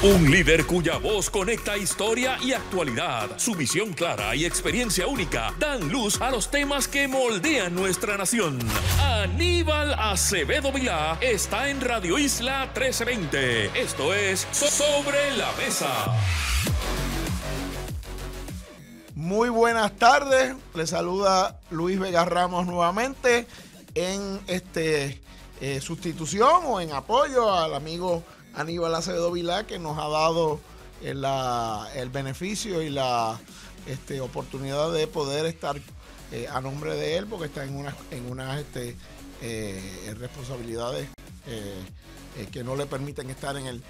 Un líder cuya voz conecta historia y actualidad. Su visión clara y experiencia única dan luz a los temas que moldean nuestra nación. Aníbal Acevedo Vilá está en Radio Isla 1320. Esto es Sobre la Mesa. Muy buenas tardes. Le saluda Luis Vega Ramos nuevamente en este eh, sustitución o en apoyo al amigo Aníbal Acevedo Vilá, que nos ha dado eh, el, beneficio y la este, oportunidad de poder estar eh, a nombre de él, porque está en unas este, eh, responsabilidades que no le permiten estar en el,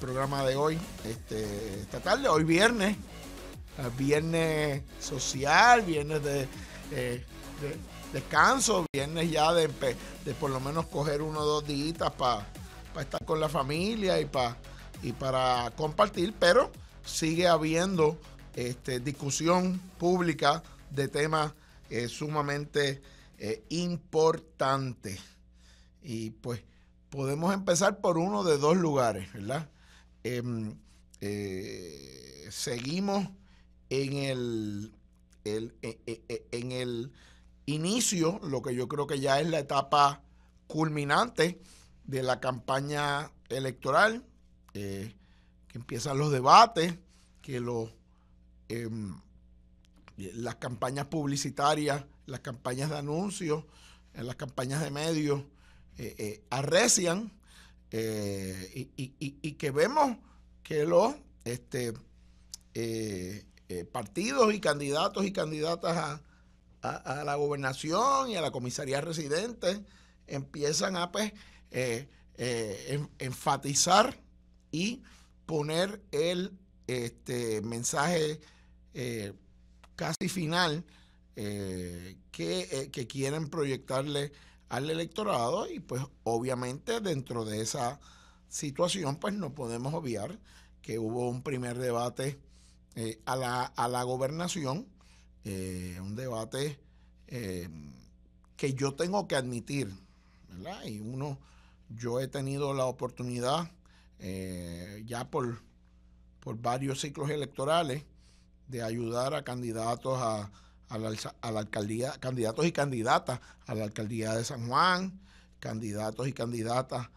programa de hoy, este, esta tarde, hoy viernes, viernes social, viernes de, descanso, viernes ya de, de, por lo menos coger uno o dos días para para estar con la familia y para, y para compartir, pero sigue habiendo este, discusión pública de temas eh, sumamente eh, importantes. Y pues podemos empezar por uno de dos lugares, ¿verdad? Em, eh, seguimos en el, e, e, e, en el inicio, lo que yo creo que ya es la etapa culminante de la campaña electoral, eh, que empiezan los debates, que los, em, eh, las campañas publicitarias, las campañas de anuncios, eh, las campañas de medios arrecian y, que vemos que los este, partidos y candidatos y candidatas a, a, la gobernación y a la comisaría residente empiezan a pues, eh, eh, enfatizar y poner el este, mensaje eh, casi final que, quieren proyectarle al electorado y pues obviamente dentro de esa situación pues no podemos obviar que hubo un primer debate a la, gobernación, un debate que yo tengo que admitir, ¿verdad? Y uno yo he tenido la oportunidad, eh, ya por, por varios ciclos electorales, de ayudar a candidatos a, la, alcaldía, candidatos y candidatas a la alcaldía de San Juan, candidatos y candidatas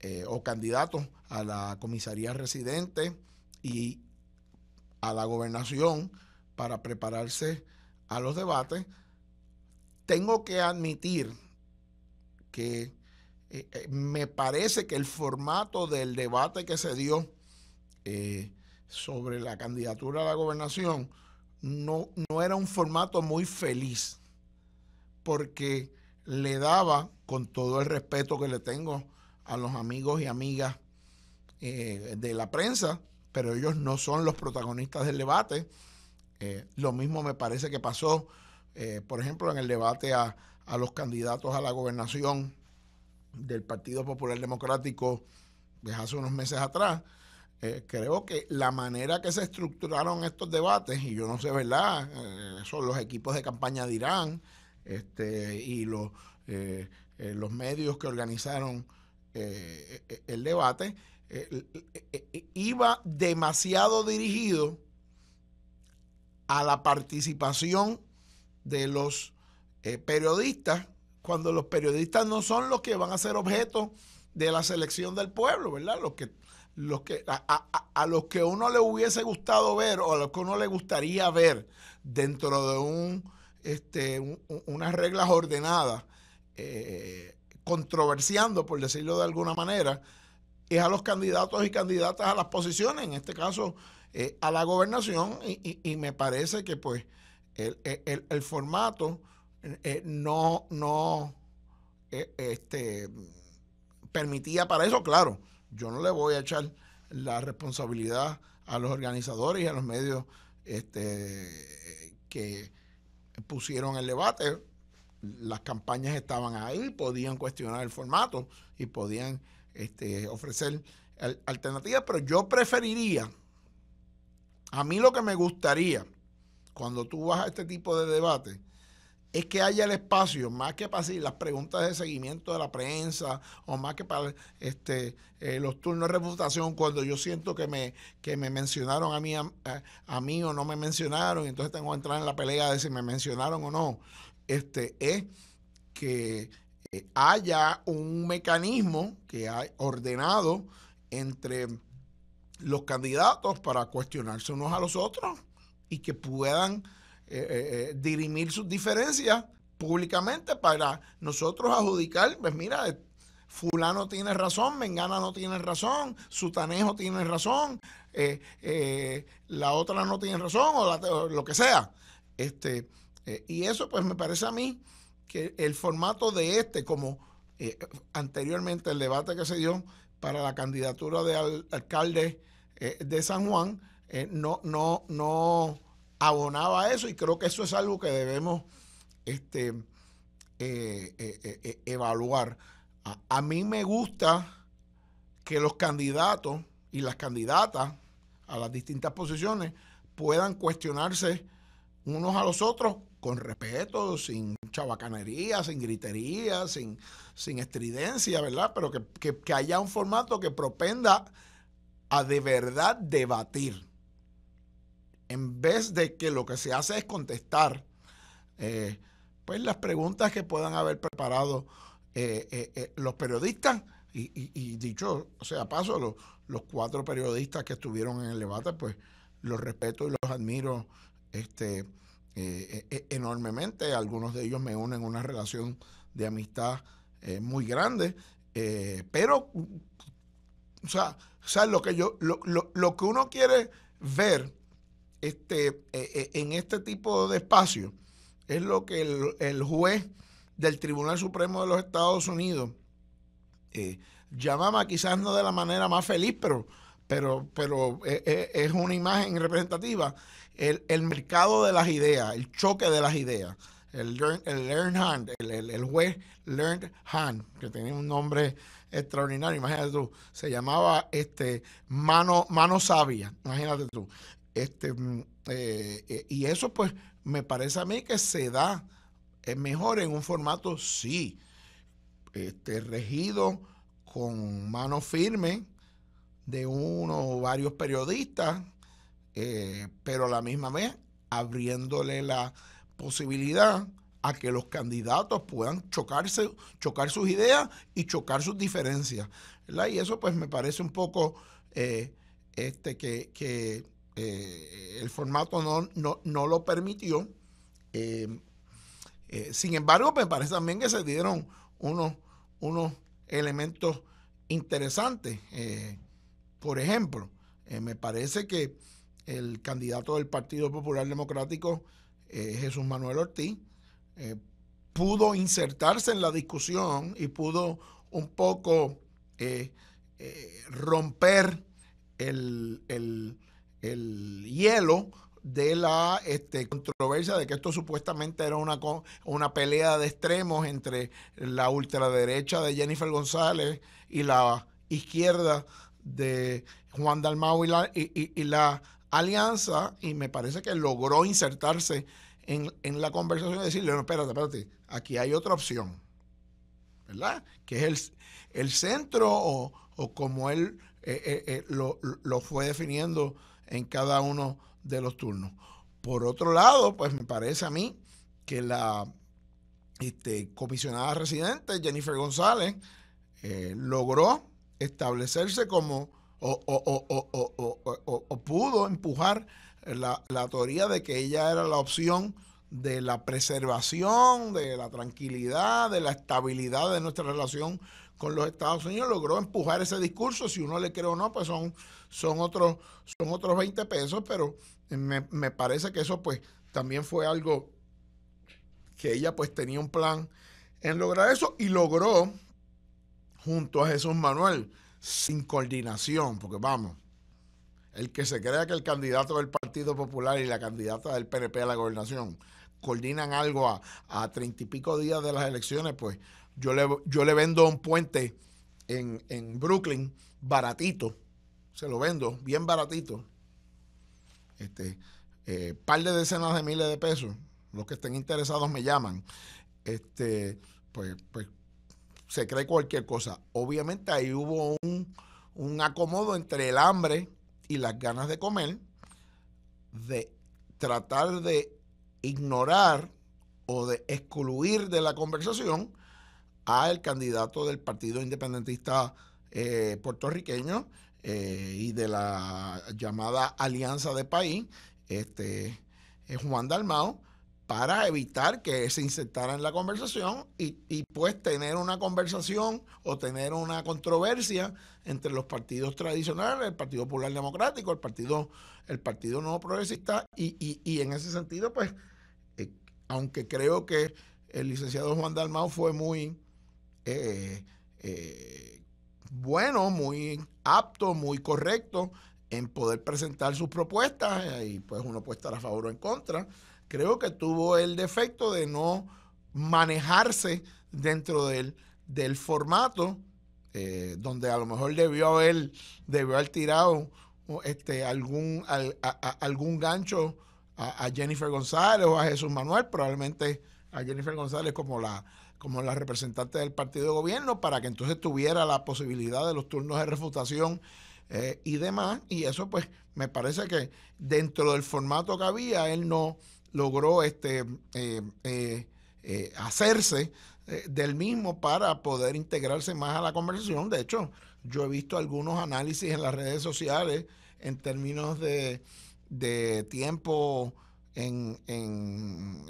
eh, o candidatos a la comisaría residente y a la gobernación para prepararse a los debates. Tengo que admitir que eh, eh, me parece que el formato del debate que se dio eh, sobre la candidatura a la gobernación no, no era un formato muy feliz, porque le daba, con todo el respeto que le tengo a los amigos y amigas de la prensa, pero ellos no son los protagonistas del debate. lo mismo me parece que pasó, por ejemplo, en el debate a, a los candidatos a la gobernación del Partido Popular Democrático de hace unos meses atrás, eh, creo que la manera que se estructuraron estos debates, y yo no sé, ¿verdad? Eh, son los equipos de campaña de Irán este, y los, eh, los medios que organizaron el debate, iba demasiado dirigido a la participación de los periodistas cuando los periodistas no son los que van a ser objeto de la selección del pueblo, ¿verdad? Los que, los que, a, los que uno le hubiese gustado ver o a los que uno le gustaría ver dentro de un, este, unas reglas ordenadas, eh, controversiando, por decirlo de alguna manera, es a los candidatos y candidatas a las posiciones, en este caso eh, a la gobernación, y, me parece que pues el, el, el formato eh, no, no eh, este, permitía para eso, claro, yo no le voy a echar la responsabilidad a los organizadores y a los medios este, que pusieron el debate. Las campañas estaban ahí, podían cuestionar el formato y podían este, ofrecer alternativas, pero yo preferiría, a mí lo que me gustaría, cuando tú vas a este tipo de debate, es que haya el espacio, más que para las preguntas de seguimiento de la prensa o más que para este, eh, los turnos de reputación, cuando yo siento que me, que me mencionaron a mí, a, mí o no me mencionaron, y entonces tengo que entrar en la pelea de si me mencionaron o no, este, es que eh, haya un mecanismo que hay ordenado entre los candidatos para cuestionarse unos a los otros y que puedan eh, eh, eh, dirimir sus diferencias públicamente para nosotros adjudicar, pues mira, fulano tiene razón, Mengana no tiene razón, Sutanejo tiene razón, eh, la otra no tiene razón o, lo que sea. Este, y eso pues me parece a mí que el formato de este, como anteriormente el debate que se dio para la candidatura de alcalde de San Juan, no, no, no abonaba a eso y creo que eso es algo que debemos este, eh, eh, eh, evaluar. A, mí me gusta que los candidatos y las candidatas a las distintas posiciones puedan cuestionarse unos a los otros con respeto, sin chabacanería, sin gritería, sin, sin estridencia, ¿verdad? Pero que, que haya un formato que propenda a de verdad debatir en vez de que lo que se hace es contestar eh, pues las preguntas que puedan haber preparado eh, eh, los periodistas y, dicho o sea paso los, los cuatro periodistas que estuvieron en el debate pues los respeto y los admiro este enormemente algunos de ellos me unen una relación de amistad muy grande pero o sea, lo que yo lo, lo que uno quiere ver este, eh, eh, en este tipo de espacio es lo que el, juez del Tribunal Supremo de los Estados Unidos eh, llamaba, quizás no de la manera más feliz, pero, pero, pero es una imagen representativa, el, mercado de las ideas, el choque de las ideas. El, el learned hand, el, juez learned hand, que tenía un nombre extraordinario, imagínate tú, se llamaba este, mano, mano sabia, imagínate tú. Este, mm, eh, eh, y eso pues me parece a mí que se da eh, mejor en un formato, sí, este, regido con mano firme de uno o varios periodistas, pero a la misma vez abriéndole la posibilidad a que los candidatos puedan chocarse, chocar sus ideas y chocar sus diferencias. Y eso pues me parece un poco este, que eh, el formato no, no, lo permitió. Eh, eh, sin embargo, me pues, parece también que se dieron unos, unos elementos interesantes. por ejemplo, me parece que el candidato del Partido Popular Democrático, Jesús Manuel Ortiz, pudo insertarse en la discusión y pudo un poco romper el el hielo de la este, controversia de que esto supuestamente era una, una pelea de extremos entre la ultraderecha de Jennifer González y la izquierda de Juan Dalmau y la, y, la alianza, y me parece que logró insertarse en, la conversación y decirle, no, espérate, espérate, aquí hay otra opción, ¿verdad? Que es el, centro o, como él eh, eh, eh, lo, lo fue definiendo en cada uno de los turnos. Por otro lado, pues me parece a mí que la este, comisionada residente, Jennifer González, eh, logró establecerse como o, pudo empujar la, la, teoría de que ella era la opción de la preservación, de la tranquilidad, de la estabilidad de nuestra relación con los Estados Unidos, logró empujar ese discurso, si uno le cree o no, pues son, son, otros, son otros 20 pesos, pero me, parece que eso pues también fue algo que ella pues tenía un plan en lograr eso y logró junto a Jesús Manuel sin coordinación, porque vamos, el que se crea que el candidato del Partido Popular y la candidata del PNP a la gobernación coordinan algo a, a treinta y pico días de las elecciones, pues yo le, vendo un puente en, Brooklyn baratito. Se lo vendo bien baratito. Este, eh, par de decenas de miles de pesos. Los que estén interesados me llaman. Este, pues, pues se cree cualquier cosa. Obviamente ahí hubo un, un acomodo entre el hambre y las ganas de comer, de tratar de ignorar o de excluir de la conversación el candidato del Partido Independentista eh, Puertorriqueño eh, y de la llamada Alianza de País, este, eh, Juan Dalmao, para evitar que se insertara en la conversación y, pues tener una conversación o tener una controversia entre los partidos tradicionales, el Partido Popular Democrático, el Partido, el partido Nuevo Progresista, y, en ese sentido, pues, aunque creo que el licenciado Juan Dalmau fue muy eh, eh, bueno, muy apto, muy correcto en poder presentar sus propuestas eh, y pues uno puede estar a favor o en contra. Creo que tuvo el defecto de no manejarse dentro del, del formato donde a lo mejor debió haber, debió haber tirado este, algún, algún gancho a, a, Jennifer González o a Jesús Manuel, probablemente a Jennifer González como la, como la representante del partido de gobierno, para que entonces tuviera la posibilidad de los turnos de refutación eh, y demás. Y eso, pues, me parece que dentro del formato que había, él no logró este, eh, eh, hacerse del mismo para poder integrarse más a la conversación. De hecho, yo he visto algunos análisis en las redes sociales en términos de, tiempo en, en,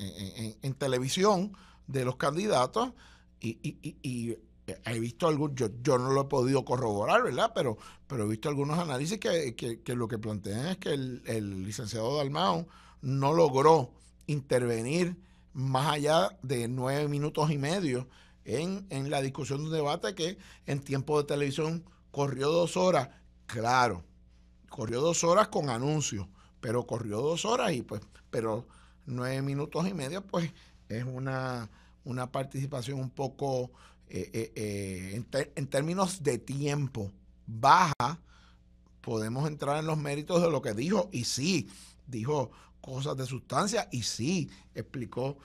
en televisión de los candidatos y, he visto algún, yo, no lo he podido corroborar, ¿verdad? Pero, pero he visto algunos análisis que, lo que plantean es que el, licenciado Dalmao no logró intervenir más allá de nueve minutos y medio en, en la discusión de un debate que en tiempo de televisión corrió dos horas, claro, corrió dos horas con anuncios, pero corrió dos horas y pues, pero nueve minutos y medio, pues es una una participación un poco eh, eh, eh, en, términos de tiempo baja, podemos entrar en los méritos de lo que dijo y sí, dijo cosas de sustancia y sí, explicó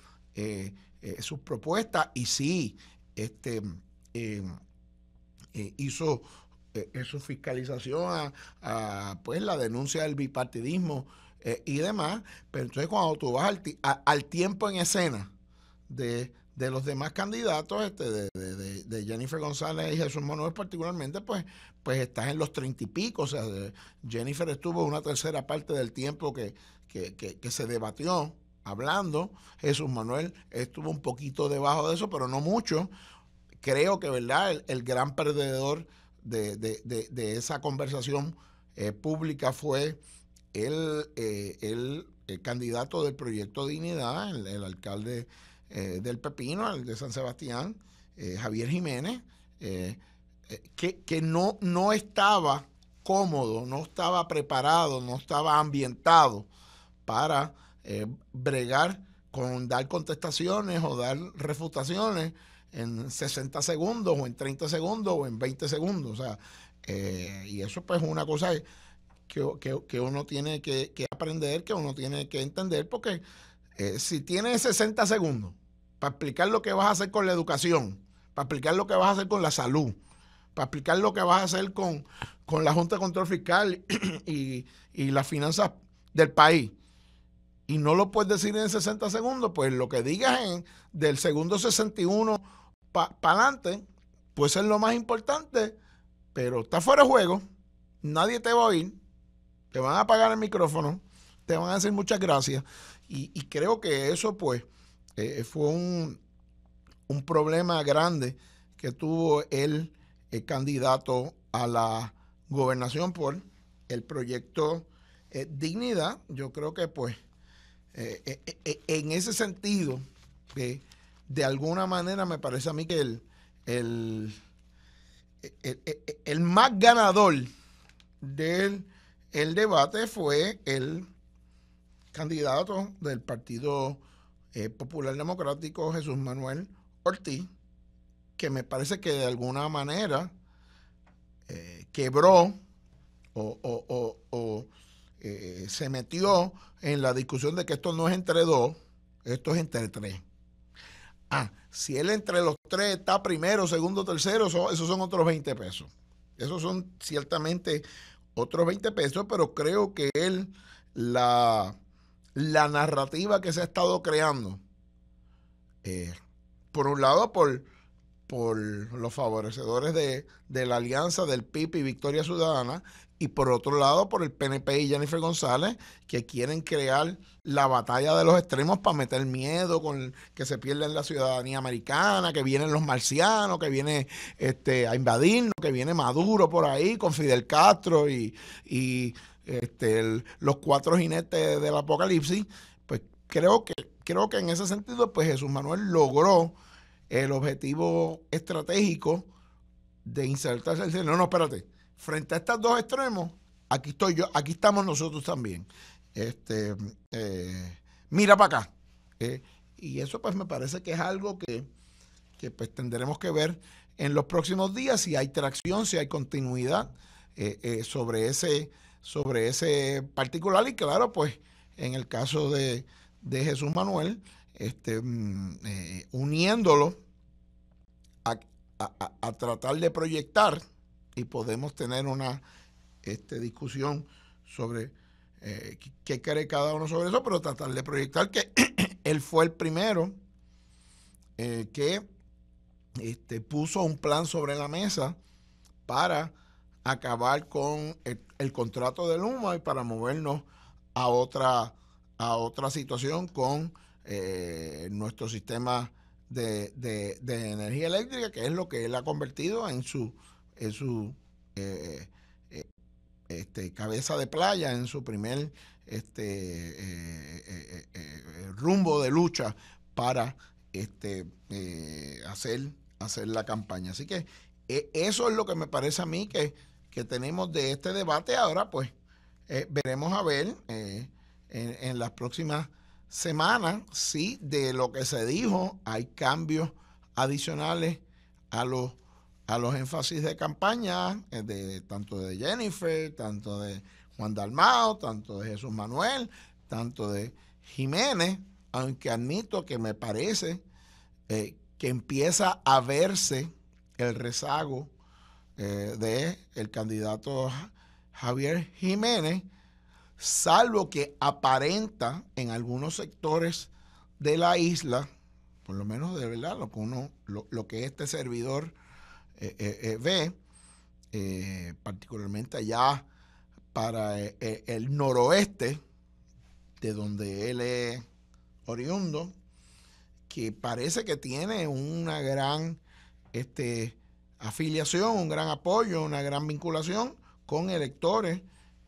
sus propuestas y sí, este, hizo su fiscalización a, pues, la denuncia del bipartidismo y demás. Pero entonces cuando tú vas al, al tiempo en escena de de los demás candidatos, este, de, de, Jennifer González y Jesús Manuel particularmente, pues, pues estás en los treinta y pico. O sea, Jennifer estuvo una tercera parte del tiempo que, se debatió hablando. Jesús Manuel estuvo un poquito debajo de eso, pero no mucho. Creo que, ¿verdad? El, gran perdedor de, esa conversación eh, pública fue eh, el, el, candidato del proyecto Dignidad, el alcalde eh, del Pepino, el de San Sebastián, eh, Javier Jiménez, eh, que, no, no estaba cómodo, no estaba preparado, no estaba ambientado para bregar con dar contestaciones o dar refutaciones en 60 segundos o en 30 segundos o en 20 segundos. y eso pues es una cosa que, que uno tiene que aprender, que uno tiene que entender, porque eh, si tienes 60 segundos para explicar lo que vas a hacer con la educación, para explicar lo que vas a hacer con la salud, para explicar lo que vas a hacer con, con la Junta de Control Fiscal y, y las finanzas del país, y no lo puedes decir en 60 segundos, pues lo que digas del segundo 61 para adelante, pues ser lo más importante, pero está fuera de juego, nadie te va a oír, te van a apagar el micrófono, te van a decir muchas gracias. Y, creo que eso pues eh, fue un, problema grande que tuvo el, eh, candidato a la gobernación por el proyecto eh, Dignidad. Yo creo que pues en ese sentido, de alguna manera me parece a mí que el, más ganador del el debate fue el candidato del Partido eh, Popular Democrático, Jesús Manuel Ortiz, que me parece que de alguna manera eh, quebró o, eh, se metió en la discusión de que esto no es entre dos, esto es entre tres. Ah, si él entre los tres está primero, segundo, tercero, esos son otros 20 pesos. Esos son ciertamente otros 20 pesos, pero creo que él la la narrativa que se ha estado creando, eh, por un lado por, por los favorecedores de, la alianza del PIB y Victoria Ciudadana, y por otro lado por el PNP y Jennifer González, que quieren crear la batalla de los extremos para meter miedo con que se pierda la ciudadanía americana, que vienen los marcianos, que viene este, a invadirnos, que viene Maduro por ahí con Fidel Castro y este, los cuatro jinetes del Apocalipsis, pues creo que, creo que en ese sentido, pues Jesús Manuel logró el objetivo estratégico de insertarse No, no, espérate. Frente a estos dos extremos, aquí estoy yo, aquí estamos nosotros también. Este, eh, mira para acá. Eh, y eso pues me parece que es algo que, que pues, tendremos que ver en los próximos días si hay tracción, si hay continuidad eh, sobre ese sobre ese particular. Y claro, pues en el caso de, Jesús Manuel, este, mm, eh, uniéndolo a, tratar de proyectar y podemos tener una este, discusión sobre eh, qué cree cada uno sobre eso, pero tratar de proyectar que él fue el primero eh, que este, puso un plan sobre la mesa para acabar con el, contrato de Luma y para movernos a otra, a otra situación con eh, nuestro sistema de, de, energía eléctrica, que es lo que él ha convertido en su, en su eh, eh, este, cabeza de playa, en su primer este, rumbo de lucha para este, hacer, hacer la campaña. Así que eso es lo que me parece a mí que que tenemos de este debate. Ahora, pues, eh, veremos a ver eh, en, las próximas semanas si de lo que se dijo hay cambios adicionales a los, a los énfasis de campaña, eh, de, tanto de Jennifer, tanto de Juan Dalmao, tanto de Jesús Manuel, tanto de Jiménez, aunque admito que me parece que empieza a verse el rezago eh, de el candidato Javier Jiménez, salvo que aparenta en algunos sectores de la isla, por lo menos de verdad, lo que lo, que este servidor eh, eh, ve, particularmente allá para el noroeste, de donde él es oriundo, que parece que tiene una gran este, afiliación, un gran apoyo, una gran vinculación con electores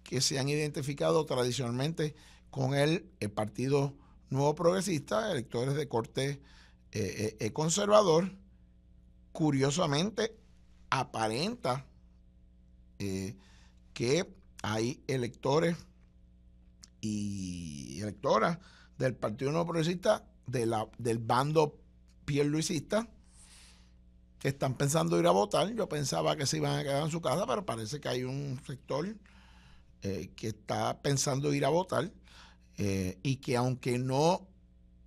que se han identificado tradicionalmente con el, Partido Nuevo Progresista, electores de corte eh, eh, eh, conservador. Curiosamente, aparenta que hay electores y electoras del Partido Nuevo Progresista del bando pierluisista que están pensando ir a votar. Yo pensaba que se iban a quedar en su casa, pero parece que hay un sector eh, que está pensando ir a votar eh, y que aunque no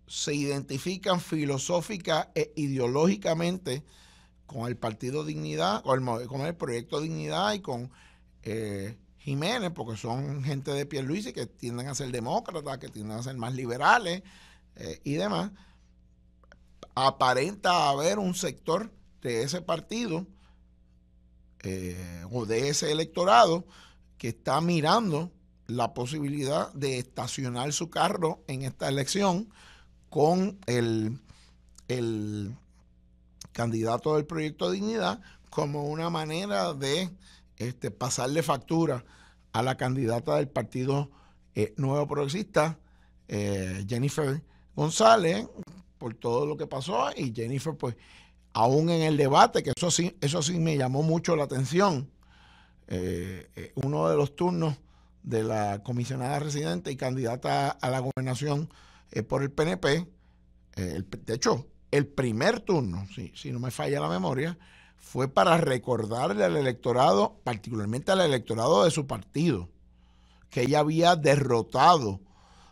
se identifican filosófica e ideológicamente con el Partido Dignidad, con el, Proyecto Dignidad y con eh, Jiménez, porque son gente de y que tienden a ser demócratas, que tienden a ser más liberales y demás, aparenta haber un sector de ese partido eh, o de ese electorado que está mirando la posibilidad de estacionar su carro en esta elección con el, candidato del proyecto de Dignidad como una manera de este, pasarle factura a la candidata del Partido eh, Nuevo Progresista, eh, Jennifer González, por todo lo que pasó y Jennifer pues aún en el debate, que eso sí, eso sí me llamó mucho la atención, eh, eh, uno de los turnos de la comisionada residente y candidata a la gobernación eh, por el PNP, el, de hecho, el primer turno, si, si no me falla la memoria, fue para recordarle al electorado, particularmente al electorado de su partido, que ella había derrotado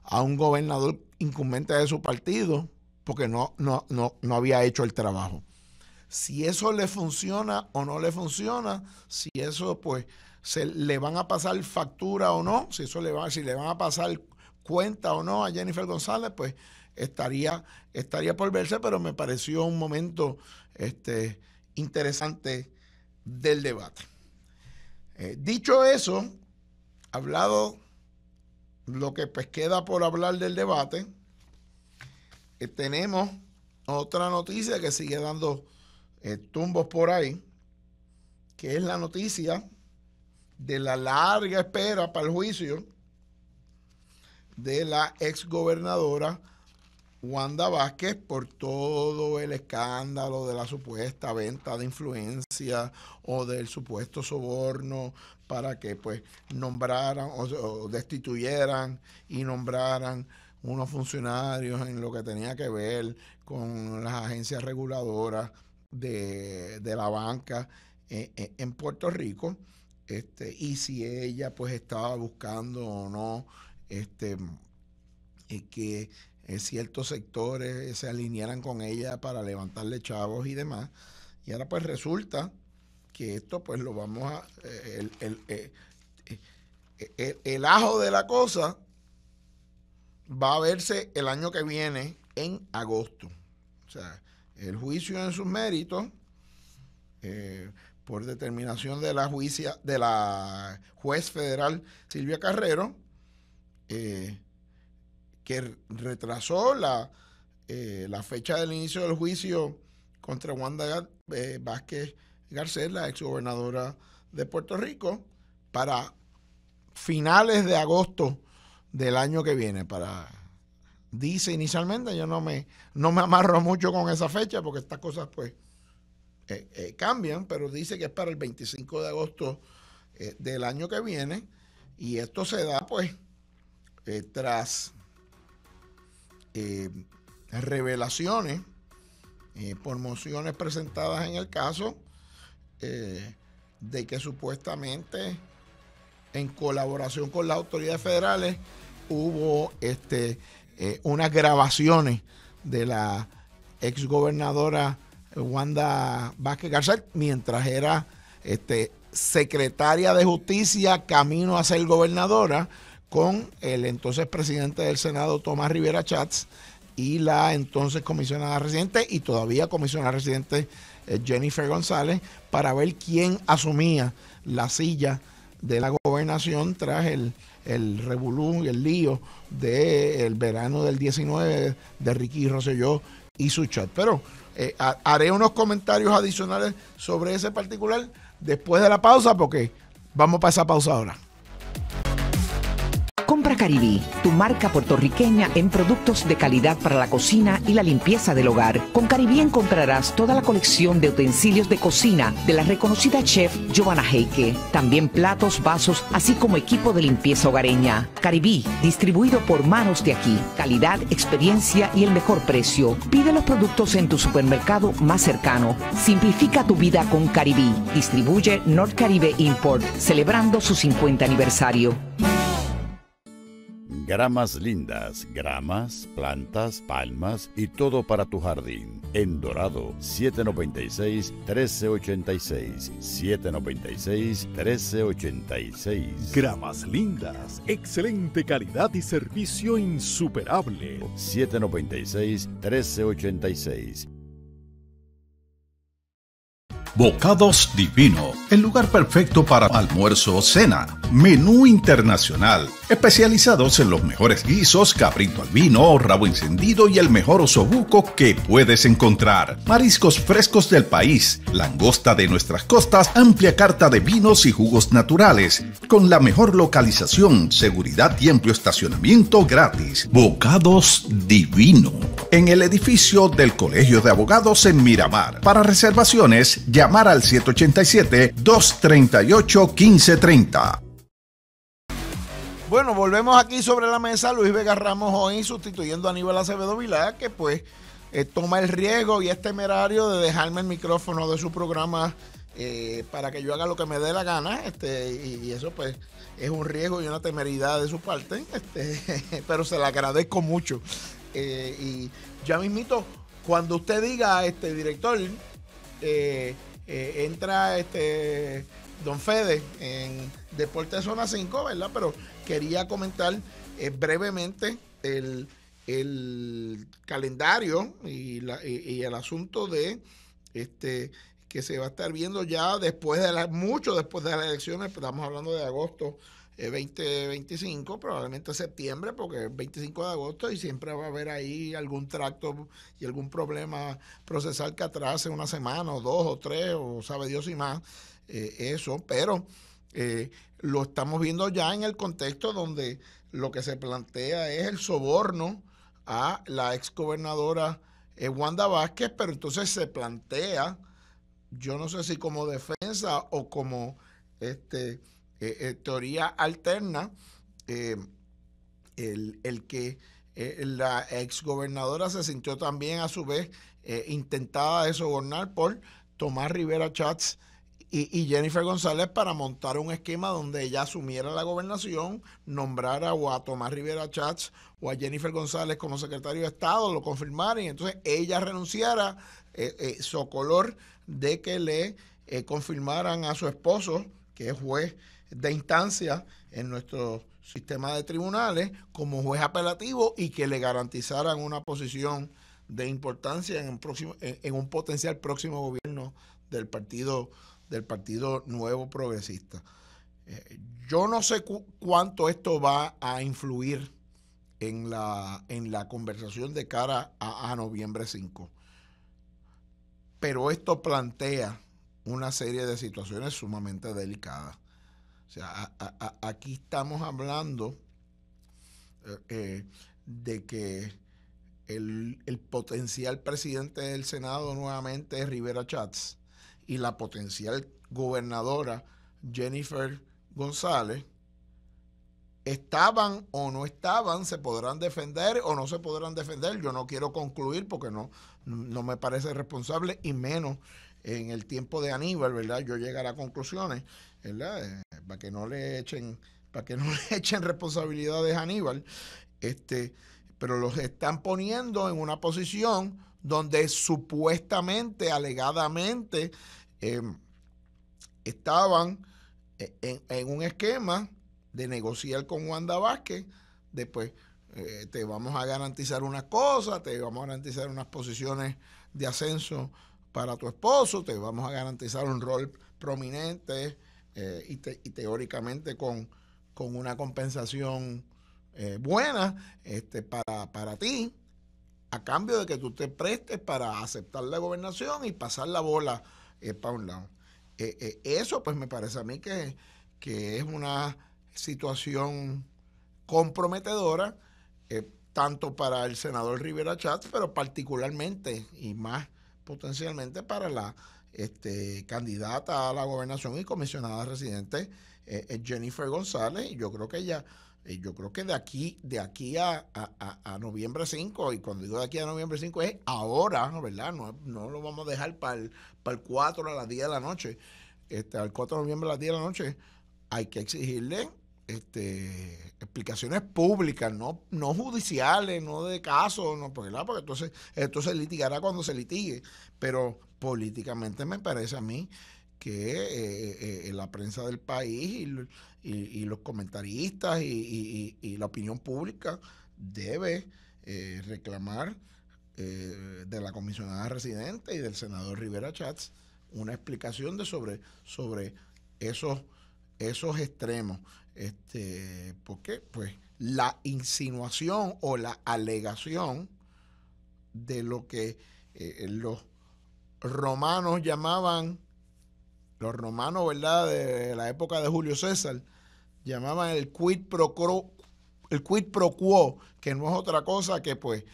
a un gobernador incumbente de su partido porque no, no, no había hecho el trabajo si eso le funciona o no le funciona, si eso pues se le van a pasar factura o no, si eso le va, si le van a pasar cuenta o no a Jennifer González, pues estaría estaría por verse, pero me pareció un momento este interesante del debate. Eh, dicho eso, hablado lo que pues queda por hablar del debate, eh, tenemos otra noticia que sigue dando eh, tumbos por ahí, que es la noticia de la larga espera para el juicio de la exgobernadora Wanda Vázquez por todo el escándalo de la supuesta venta de influencia o del supuesto soborno para que pues nombraran o destituyeran y nombraran unos funcionarios en lo que tenía que ver con las agencias reguladoras de, la banca en, Puerto Rico. Este, y si ella pues estaba buscando o no este, eh, que eh, ciertos sectores se alinearan con ella para levantarle chavos y demás. Y ahora pues resulta que esto pues lo vamos a... Eh, el, el ajo de la cosa va a verse el año que viene en agosto. O sea, el juicio en sus méritos eh, por determinación de la, de la juez federal Silvia Carrero, eh, que retrasó la, eh, la, fecha del inicio del juicio contra Wanda Vázquez García, la exgobernadora de Puerto Rico, para finales de agosto del año que viene, para dice inicialmente, yo no me, no me amarro mucho con esa fecha porque estas cosas pues eh, eh, cambian, pero dice que es para el 25 de agosto eh, del año que viene y esto se da pues tras revelaciones por mociones presentadas en el caso de que supuestamente en colaboración con las autoridades federales hubo este eh, unas grabaciones de la exgobernadora Wanda Vázquez García mientras era este, secretaria de justicia camino a ser gobernadora con el entonces presidente del Senado Tomás Rivera Chats y la entonces comisionada residente y todavía comisionada residente eh, Jennifer González para ver quién asumía la silla de la gobernación tras el, el y el lío del verano del 19 de Ricky Rosselló y su chat. Pero eh, haré unos comentarios adicionales sobre ese particular después de la pausa, porque vamos para esa pausa ahora. Compra Caribí, tu marca puertorriqueña en productos de calidad para la cocina y la limpieza del hogar. Con Caribí encontrarás toda la colección de utensilios de cocina de la reconocida chef Giovanna Heike. También platos, vasos, así como equipo de limpieza hogareña. Caribí, distribuido por manos de aquí. Calidad, experiencia y el mejor precio. Pide los productos en tu supermercado más cercano. Simplifica tu vida con Caribí. Distribuye North Caribe Import, celebrando su 50 aniversario. Gramas lindas, gramas, plantas, palmas y todo para tu jardín. En Dorado, 796-1386. 796-1386. Gramas lindas, excelente calidad y servicio insuperable. 796-1386. Bocados Divino, el lugar perfecto para almuerzo o cena Menú internacional, especializados en los mejores guisos, cabrito al vino, rabo encendido y el mejor osobuco que puedes encontrar. Mariscos frescos del país, langosta de nuestras costas, amplia carta de vinos y jugos naturales, con la mejor localización, seguridad y amplio estacionamiento gratis. Bocados divino. En el edificio del Colegio de Abogados en Miramar. Para reservaciones, llamar al 787 238 1530. Bueno, volvemos aquí sobre la mesa. Luis Vega Ramos hoy sustituyendo a Aníbal Acevedo Vilá, que pues eh, toma el riesgo y es temerario de dejarme el micrófono de su programa eh, para que yo haga lo que me dé la gana. Este, y, eso pues es un riesgo y una temeridad de su parte. Este, pero se la agradezco mucho. Eh, y ya mismito, cuando usted diga, este director, entra este don Fede en Deporte Zona 5, ¿verdad? Pero quería comentar eh, brevemente el, calendario y, la, y, el asunto de este que se va a estar viendo ya después de la mucho después de las elecciones, estamos hablando de agosto 2025, eh, probablemente septiembre, porque es 25 de agosto y siempre va a haber ahí algún tracto y algún problema procesal que atrase una semana o dos o tres o sabe Dios y más. Eh, eso, pero eh, lo estamos viendo ya en el contexto donde lo que se plantea es el soborno a la exgobernadora eh, Wanda Vázquez, pero entonces se plantea, yo no sé si como defensa o como este, teoría alterna, el, el, que la exgobernadora se sintió también a su vez intentada de sobornar por Tomás Rivera Chats y, Jennifer González para montar un esquema donde ella asumiera la gobernación, nombrara o a Tomás Rivera Chats o a Jennifer González como secretario de Estado, lo confirmaran y entonces ella renunciara, eh, eh socolor de que le eh, confirmaran a su esposo, que es juez de instancia en nuestro sistema de tribunales, como juez apelativo y que le garantizaran una posición de importancia en un, próximo, en un potencial próximo gobierno del Partido del Partido Nuevo Progresista. Eh, yo no sé cuánto esto va a influir en la, en la conversación de cara a, noviembre 5, pero esto plantea una serie de situaciones sumamente delicadas. O sea, aquí estamos hablando eh, eh, de que el, el, potencial presidente del Senado nuevamente es Rivera Chats y la potencial gobernadora Jennifer González, estaban o no estaban, se podrán defender o no se podrán defender. Yo no quiero concluir porque no, no me parece responsable y menos en el tiempo de Aníbal, ¿verdad? Yo llegar a conclusiones, ¿verdad? Eh, para que no le echen, para que no le echen responsabilidades a Aníbal, este, pero los están poniendo en una posición donde supuestamente, alegadamente, em, estaban e, en, un esquema de negociar con Wanda Vázquez, después eh, te vamos a garantizar una cosa te vamos a garantizar unas posiciones de ascenso para tu esposo, te vamos a garantizar un rol prominente eh, y, teóricamente con, una compensación eh, buena este, para, para ti a cambio de que tú te prestes para aceptar la gobernación y pasar la bola eh, para un lado. Eh, eh, eso pues me parece a mí que, que es una situación comprometedora, tanto para el senador Rivera Chávez pero particularmente y más potencialmente para la este, candidata a la gobernación y comisionada residente Jennifer González. Y yo creo que ella eh, yo creo que de aquí, de aquí a, noviembre 5, y cuando digo de aquí a noviembre 5 es ahora, ¿verdad? No, lo vamos a dejar para el, para el 4 a las 10 de la noche, este, al 4 de noviembre a las 10 de la noche, hay que exigirle este, explicaciones públicas, no, no judiciales, no de casos, no, pues, porque, entonces esto se litigará cuando se litigue, pero políticamente me parece a mí que eh, eh, la prensa del país y y, los comentaristas y, la opinión pública debe eh, reclamar eh, de la comisionada residente y del senador Rivera Chats una explicación de sobre, sobre esos, esos extremos. Este, qué? pues la insinuación o la alegación de lo que eh, los romanos llamaban los romanos, ¿verdad? De la época de Julio César, llamaban el quid pro quo, el quid pro quo, que no es otra cosa que pues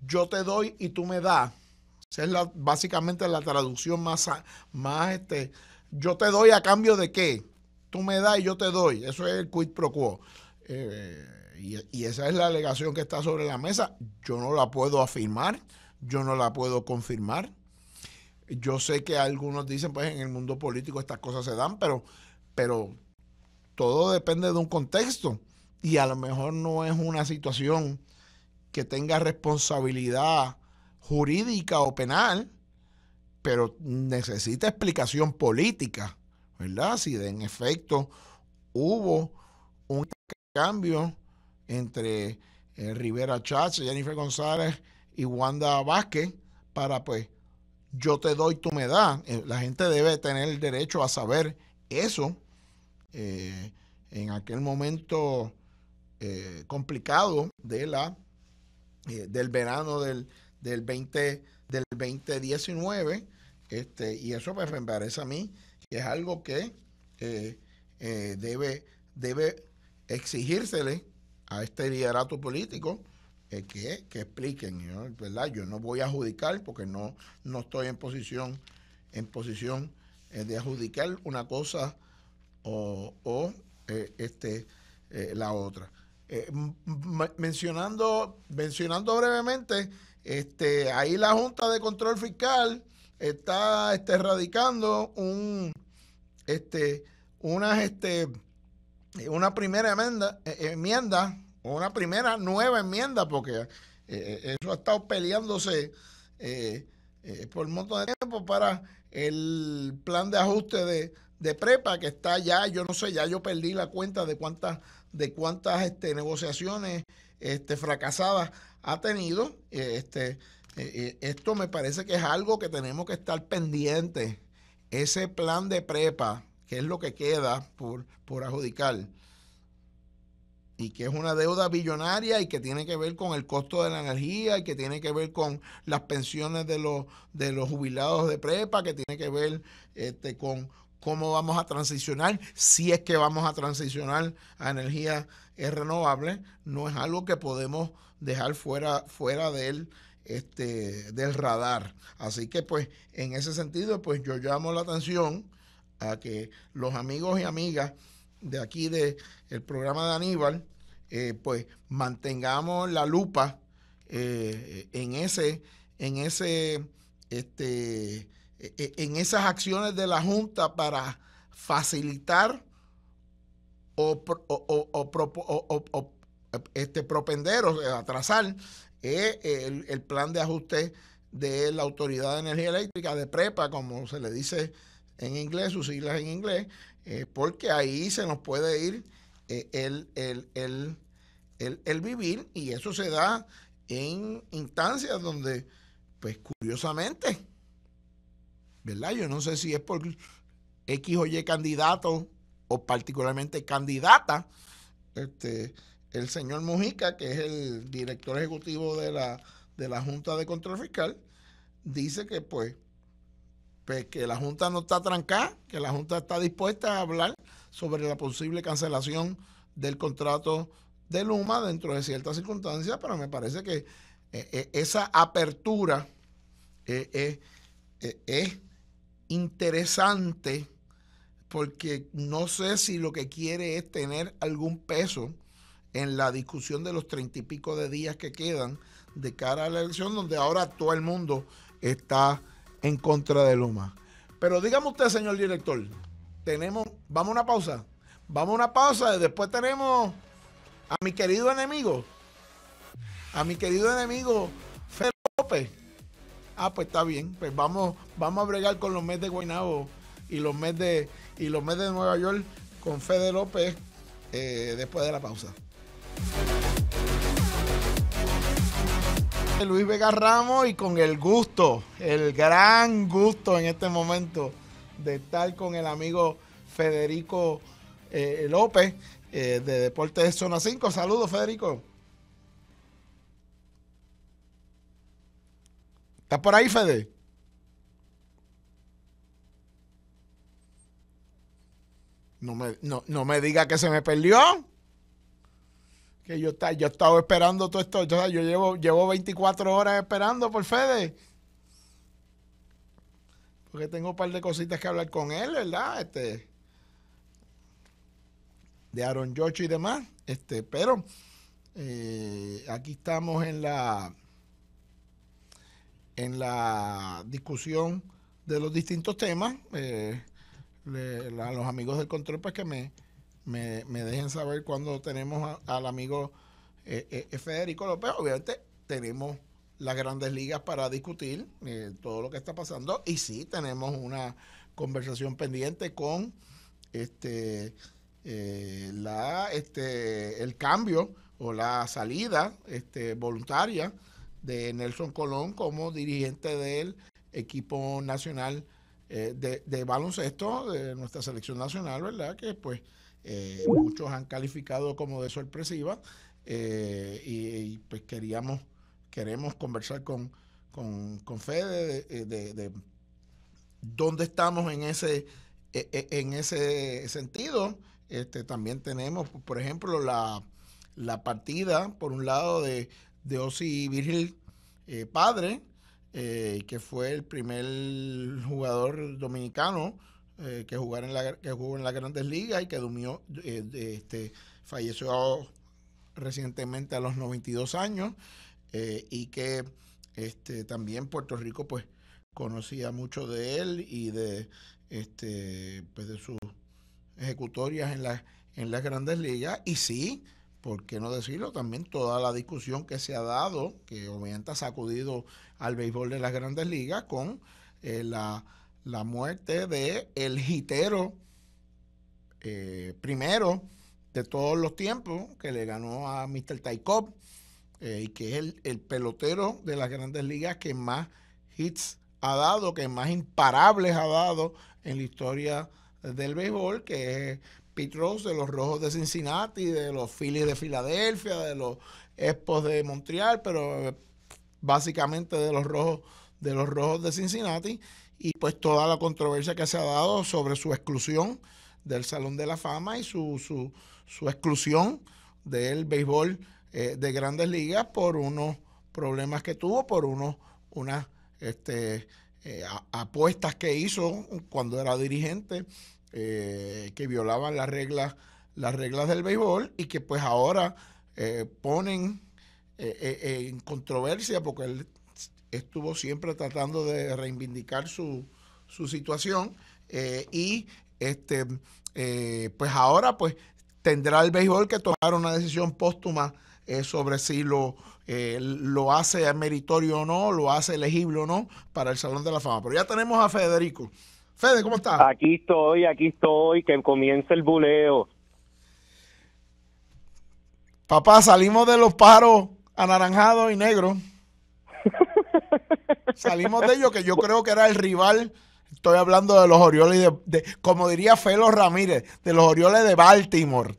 yo te doy y tú me das. Esa es básicamente la traducción más, más este, yo te doy a cambio de qué. Tú me das y yo te doy. Eso es el quid pro quo. Eh, y esa es la alegación que está sobre la mesa. Yo no la puedo afirmar, yo no la puedo confirmar yo sé que algunos dicen, pues en el mundo político estas cosas se dan, pero, pero todo depende de un contexto y a lo mejor no es una situación que tenga responsabilidad jurídica o penal, pero necesita explicación política, ¿verdad? Si en efecto hubo un cambio entre eh, Rivera Chávez, Jennifer González y Wanda Vázquez para pues yo te doy, tú me das. Eh, la gente debe tener el derecho a saber eso. Eh, en aquel momento eh, complicado de la, del verano del, del, 20, del 2019, este, y eso pues, me parece a mí que es algo que debe, debe exigírsele a este liderato político que, expliquen, Yo no voy a adjudicar porque no, no estoy en posición, en posición eh, de adjudicar una cosa o, eh, este, eh, la otra. mencionando, mencionando brevemente, este, ahí la Junta de Control Fiscal está este, radicando un, este, unas, este, una primera enmienda, enmienda una primera nueva enmienda, porque eh, eh, eso ha estado peleándose eh, por un montón de tiempo para el plan de ajuste de, prepa que está ya, yo no sé, ya yo perdí la cuenta de cuántas, de cuántas este, negociaciones este, fracasadas ha tenido. Este, esto me parece que es algo que tenemos que estar pendientes. Ese plan de prepa, que es lo que queda por, por adjudicar y que es una deuda billonaria y que tiene que ver con el costo de la energía y que tiene que ver con las pensiones de los, de los jubilados de prepa, que tiene que ver este, con cómo vamos a transicionar, si es que vamos a transicionar a energía renovable, no es algo que podemos dejar fuera, fuera del, este, del radar. Así que pues en ese sentido, pues yo llamo la atención a que los amigos y amigas de aquí del programa de Aníbal, eh, pues mantengamos la lupa eh, en ese, en ese, este, e, e, en esas acciones de la Junta para facilitar o, este, propender o atrasar eh, el, el, plan de ajuste de la Autoridad de Energía Eléctrica, de PREPA, como se le dice en inglés, sus siglas en inglés, eh, porque ahí se nos puede ir eh, el, el, vivir y eso se da en instancias donde, pues curiosamente, ¿verdad? Yo no sé si es por X o Y candidato o particularmente candidata, este, el señor Mujica, que es el director ejecutivo de la, de la Junta de Control Fiscal, dice que pues pues, que la Junta no está trancada, que la Junta está dispuesta a hablar sobre la posible cancelación del contrato de Luma dentro de ciertas circunstancias, pero me parece que eh, eh, esa apertura eh, es interesante porque no sé si lo que quiere es tener algún peso en la discusión de los treinta y pico de días que quedan de cara a la elección, donde ahora todo el mundo está en contra de Loma. Pero dígame usted, señor director, tenemos, vamos a una pausa. Vamos a una pausa y después tenemos a mi querido enemigo. A mi querido enemigo, Fede López. Ah, pues está bien. Pues vamos, vamos a bregar con los meses de Guaynabo y los mes de, de Nueva York con Fede López eh, después de la pausa. Luis Vega Ramos y con el gusto, el gran gusto en este momento de estar con el amigo Federico eh, López eh, de Deportes de Zona 5. Saludos, Federico. ¿Estás por ahí, Fede? No me, no me diga que se me perdió. Que yo, está, yo he estado esperando todo esto. Yo, llevo, llevo 24 horas esperando por Fede. Porque tengo un par de cositas que hablar con él, ¿verdad? Este, de Aaron Jocho y demás. Este, pero eh, aquí estamos en la en la discusión de los distintos temas. Eh, a los amigos del control, pues que me, me, dejen saber cuando tenemos al amigo eh, eh, eh, Federico López. Obviamente tenemos las grandes ligas para discutir todo lo que está pasando y sí tenemos una conversación pendiente con este la este el cambio o la salida este voluntaria de Nelson Colón como dirigente del equipo nacional de, de baloncesto de nuestra selección nacional, ¿verdad? Que pues eh, muchos han calificado como de sorpresiva eh, y, pues queríamos, queremos conversar con, con, con Fede de, eh, dónde estamos en ese, e, e, en ese sentido. Este, también tenemos, por ejemplo, la, la partida, por un lado, de, de Ozzy Virgil Padre, que fue el primer jugador dominicano eh, que, jugar en la, que jugó en las Grandes Ligas y que durmió, eh, este, falleció recientemente a los 92 años eh, y que este, también Puerto Rico pues conocía mucho de él y de, este, pues, de sus ejecutorias en, las en las Grandes Ligas y sí, ¿por qué no decirlo? También toda la discusión que se ha dado, que obviamente ha sacudido al béisbol de las grandes ligas con la la muerte de el eh, primero de todos los tiempos que le ganó a Mr. Ty eh, y que es el, pelotero de las grandes ligas que más hits ha dado, que más imparables ha dado en la historia del béisbol, que es Pete de los Rojos de Cincinnati, de los Phillies de Filadelfia, de los Expos de Montreal, pero básicamente de los Rojos de los Rojos de Cincinnati y pues toda la controversia que se ha dado sobre su exclusión del Salón de la Fama y su, su, su exclusión del béisbol eh, de grandes ligas por unos problemas que tuvo, por unos, unas este, eh, apuestas que hizo cuando era dirigente eh, que violaban las reglas, las reglas del béisbol y que pues ahora ponen en controversia porque él estuvo siempre tratando de reivindicar su, situación eh, y este eh, pues ahora pues tendrá el béisbol que tomar una decisión póstuma eh, sobre si lo, lo hace meritorio o no, lo hace elegible o no para el Salón de la Fama. Pero ya tenemos a Federico. Fede, ¿cómo estás? Aquí estoy, aquí estoy, que comience el buleo. Papá, salimos de los paros anaranjados y negros. Salimos de ellos, que yo creo que era el rival. Estoy hablando de los Orioles, de, como diría Felo Ramírez, de los Orioles de Baltimore.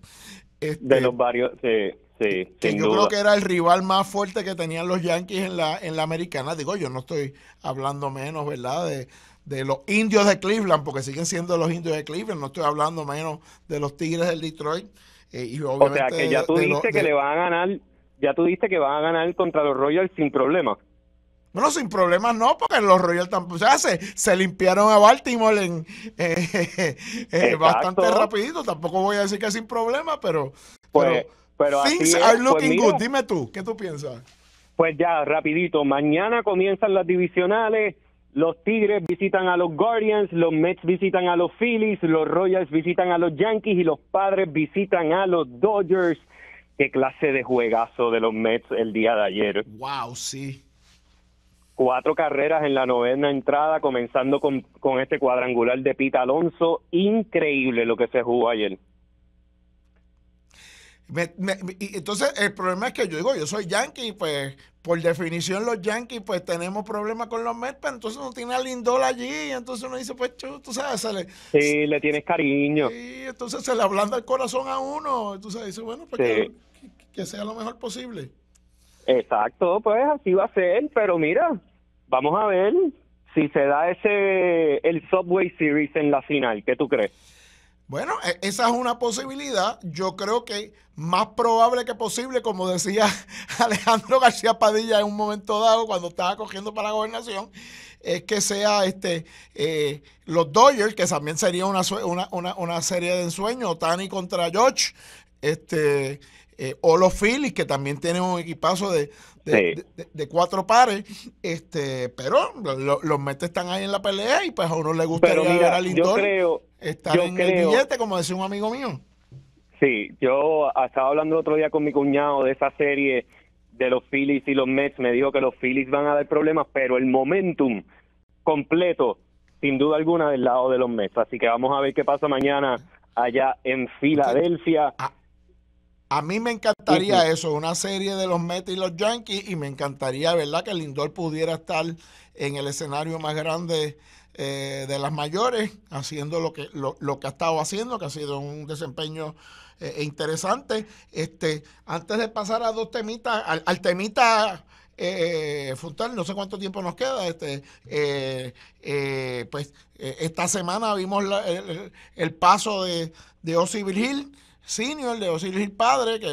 Este, de los varios, sí, sí, que yo creo que era el rival más fuerte que tenían los Yankees en la, en la americana. Digo, yo no estoy hablando menos, ¿verdad? De, de los indios de Cleveland, porque siguen siendo los indios de Cleveland, no estoy hablando menos de los Tigres del Detroit. Eh, y o sea, que ya tú diste que le van a ganar, ya tú diste que van a ganar contra los Royals sin problema. Bueno, sin problemas no, porque los Royals tampoco. se, limpiaron a Baltimore en, eh, eh, eh, bastante rapidito. Tampoco voy a decir que sin problemas, pues, pero. pero, things are looking pues, good. Dime tú, ¿qué tú piensas? Pues ya, rapidito. Mañana comienzan las divisionales. Los Tigres visitan a los Guardians, los Mets visitan a los Phillies, los Royals visitan a los Yankees y los Padres visitan a los Dodgers. Qué clase de juegazo de los Mets el día de ayer. Wow, sí cuatro carreras en la novena entrada, comenzando con, con este cuadrangular de Pita Alonso. Increíble lo que se jugó ayer. y entonces el problema es que yo digo, yo soy yankee, pues por definición los yankees pues tenemos problemas con los Mets, pero entonces uno tiene a Lindol allí, entonces uno dice, pues tú sabes, se le, sí, le tienes cariño. Sí, entonces se le ablanda el corazón a uno, entonces dice, bueno, pues que, sea lo mejor posible. Exacto, pues así va a ser, pero mira, vamos a ver si se da ese el Subway Series en la final, ¿qué tú crees? Bueno, e, esa es una posibilidad. Yo creo que más probable que posible, como decía Alejandro García Padilla en un momento dado cuando estaba cogiendo para la gobernación, es que sea este eh, los Dodgers, que también sería una, una, una, serie de ensueño, Tani contra George, este eh, o los Phillies, que también tienen un equipazo de, cuatro pares, este, pero los Mets están ahí en la pelea y pues a uno le gustaría ver a Lindor yo creo, estar en el como decía un amigo mío. Sí, yo ah, estaba hablando el otro día con mi cuñado de esa serie de los Phillies y los Mets, me dijo que los Phillies van a dar problemas, pero el momentum completo, sin duda alguna, del lado de los Mets. Así que vamos a ver qué pasa mañana allá en Filadelfia. Ah, a mí me encantaría eso, una serie de los Mets y los Yankees, y me encantaría, ¿verdad?, que Lindor pudiera estar en el escenario más grande eh, de las mayores, haciendo lo que, lo, que ha estado haciendo, que ha sido un desempeño eh, e interesante. Este, antes de pasar a dos temitas, al, temita eh, eh no sé cuánto tiempo nos queda. Este, pues esta semana vimos el, paso de, Ozzy Virgil senior de Osiris Padre, que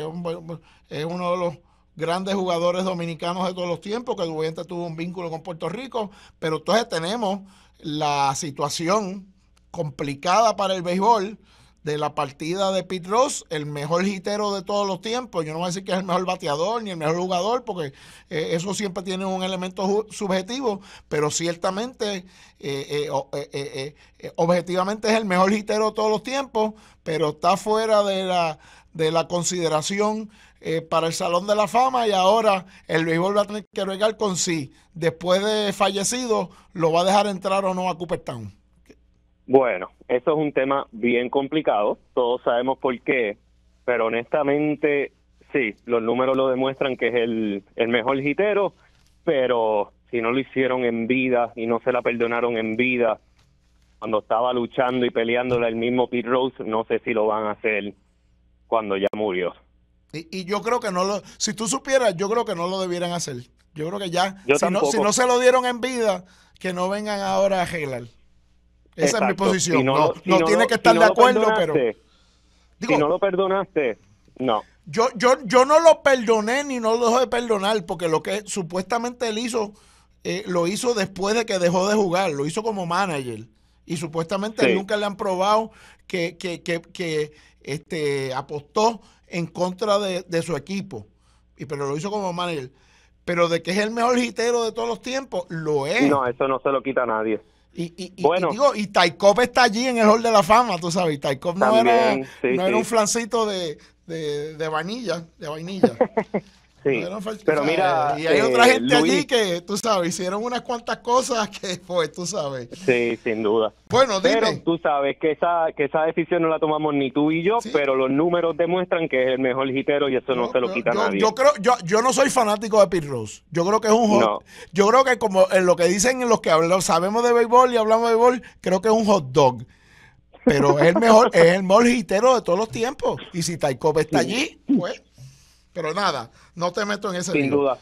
es, uno de los grandes jugadores dominicanos de todos los tiempos, que obviamente tuvo un vínculo con Puerto Rico, pero entonces tenemos la situación complicada para el béisbol de la partida de Pete Ross, el mejor hitero de todos los tiempos. Yo no voy a decir que es el mejor bateador ni el mejor jugador, porque eh, eso siempre tiene un elemento subjetivo, pero ciertamente, eh, eh, objetivamente es el mejor hitero de todos los tiempos, pero está fuera de la, de la consideración para el Salón de la Fama y ahora el béisbol va a tener que regar con sí. Después de fallecido, lo va a dejar entrar o no a Cooperstown. Bueno, eso es un tema bien complicado, todos sabemos por qué, pero honestamente sí, los números lo demuestran que es el, el mejor hitero, pero si no lo hicieron en vida y no se la perdonaron en vida, cuando estaba luchando y peleándola el mismo Pete Rose, no sé si lo van a hacer cuando ya murió. Y, y, yo creo que no lo, si tú supieras, yo creo que no lo debieran hacer. Yo creo que ya, si, no, si, no, se lo dieron en vida, que no vengan ahora a arreglar. Esa es mi posición. no, no, tiene que estar de acuerdo, pero. si no lo perdonaste, no. Yo, yo, yo no lo perdoné ni no lo dejo de perdonar, porque lo que supuestamente él hizo, eh, lo hizo después de que dejó de jugar, lo hizo como manager. Y supuestamente nunca le han probado que, que, que, este, apostó en contra de, de, su equipo. Y, pero lo hizo como manager. Pero de que es el mejor hitero de todos los tiempos, lo es. No, eso no se lo quita a nadie. Y, y, y, y digo, y está allí en el Hall de la Fama, tú sabes. Taikov no, era, no era un flancito de, de, de, vainilla, de vainilla. pero mira. Eh, y hay otra eh, gente allí que, tú sabes, hicieron unas cuantas cosas que, pues, tú sabes. Sí, sin duda. Bueno, Pero tú sabes que esa, que esa decisión no la tomamos ni tú y yo, pero los números demuestran que es el mejor hitero y eso no, se lo quita yo, nadie. Yo creo, yo, yo no soy fanático de Pete Rose. Yo creo que es un hot. Yo creo que, como en lo que dicen los que hablamos, sabemos de béisbol y hablamos de béisbol, creo que es un hot dog. Pero es el mejor, es el mejor hitero de todos los tiempos. Y si Taikov está allí, pues. Pero nada, no te meto en ese Sin duda.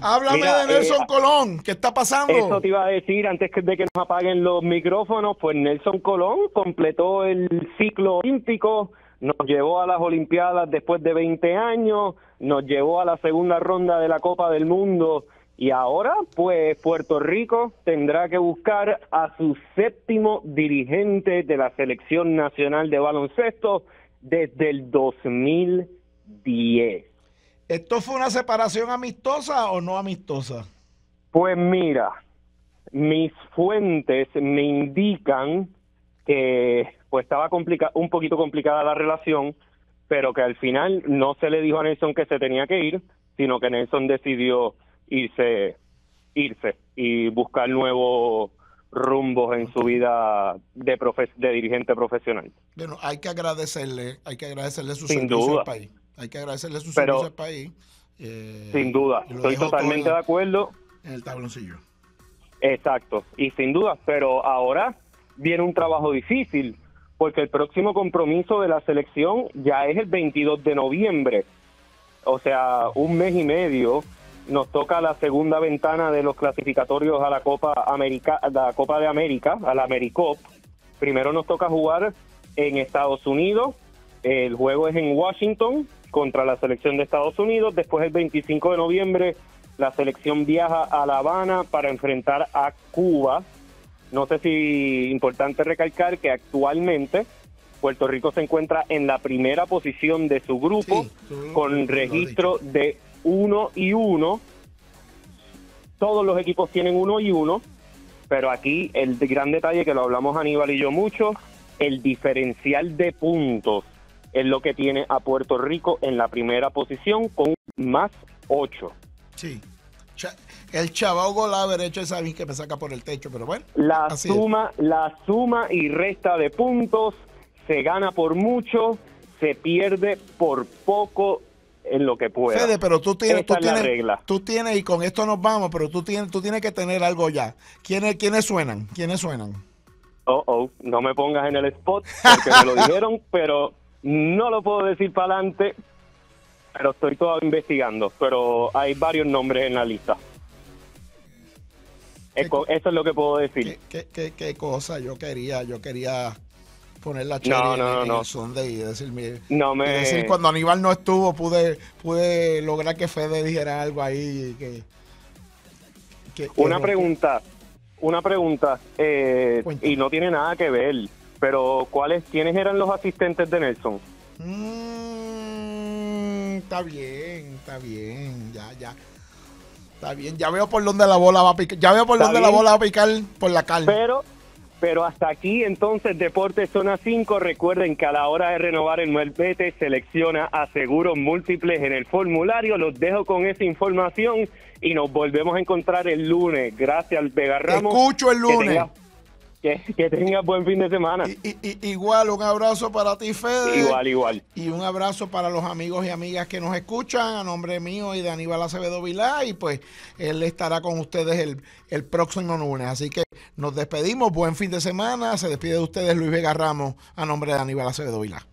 Háblame de eh, Nelson ah, Colón, ¿qué está pasando? Eso te iba a decir antes de que nos apaguen los micrófonos, pues Nelson Colón completó el ciclo olímpico, nos llevó a las Olimpiadas después de 20 años, nos llevó a la segunda ronda de la Copa del Mundo y ahora pues Puerto Rico tendrá que buscar a su séptimo dirigente de la selección nacional de baloncesto desde el 2010. ¿Esto fue una separación amistosa o no amistosa? Pues mira, mis fuentes me indican que pues estaba un poquito complicada la relación, pero que al final no se le dijo a Nelson que se tenía que ir, sino que Nelson decidió irse irse y buscar nuevo rumbos en su vida de, de dirigente profesional. Bueno, hay que agradecerle, hay que agradecerle su Sin servicio duda. al país. Hay que agradecerle su servicio al país. Eh, sin duda, estoy totalmente de acuerdo. En el tabloncillo. Exacto, y sin duda, pero ahora viene un trabajo difícil, porque el próximo compromiso de la selección ya es el 22 de noviembre, o sea, un mes y medio nos toca la segunda ventana de los clasificatorios a la Copa América, la Copa de América, a la AmeriCop. Primero nos toca jugar en Estados Unidos. El juego es en Washington contra la selección de Estados Unidos. Después el 25 de noviembre la selección viaja a La Habana para enfrentar a Cuba. No sé si importante recalcar que actualmente Puerto Rico se encuentra en la primera posición de su grupo con registro de uno y uno. Todos los equipos tienen uno y uno, pero aquí el gran detalle que lo hablamos Aníbal y yo mucho, el diferencial de puntos es lo que tiene a Puerto Rico en la primera posición con más ocho. Sí. El chaval la derecho es alguien que me saca por el techo, pero bueno. La suma, la suma y resta de puntos se gana por mucho, se pierde por poco en lo que pueda. Fede, pero tú tienes, tú, tienes tú tienes, y con esto nos vamos, pero tú tienes, tú tienes que tener algo ya. ¿Quiénes, quiénes suenan? ¿Quiénes suenan? Oh, oh, no me pongas en el spot porque me lo dijeron, pero no lo puedo decir para adelante, pero estoy todo investigando. Pero hay varios nombres en la lista. Eso es lo que puedo decir. ¿Qué, qué cosa? Yo quería, yo quería poner la chica no, no, no, decir, no me... decir, cuando Aníbal no estuvo, pude, pude lograr que Fede dijera algo ahí. Que, una, pregunta, una pregunta, eh, y no tiene nada que ver, pero ¿cuáles, quiénes eran los asistentes de Nelson? Mm, está bien, está bien, ya, ya. Está bien, ya veo por dónde la bola va a picar. Ya veo por dónde la bola va a picar por la carne. Pero, pero hasta aquí entonces Deportes Zona 5. Recuerden que a la hora de renovar el 9PT, selecciona aseguros múltiples en el formulario. Los dejo con esa información y nos volvemos a encontrar el lunes. Gracias, Vega Ramos. Te escucho el lunes. Que, tengas buen fin de semana. igual, un abrazo para ti, Fede. Igual, igual. Y un abrazo para los amigos y amigas que nos escuchan, a nombre mío y de Aníbal Acevedo Vilá. Y pues él estará con ustedes el, próximo lunes. Así que nos despedimos. Buen fin de semana. Se despide de ustedes Luis Vega Ramos, a nombre de Aníbal Acevedo Vilá.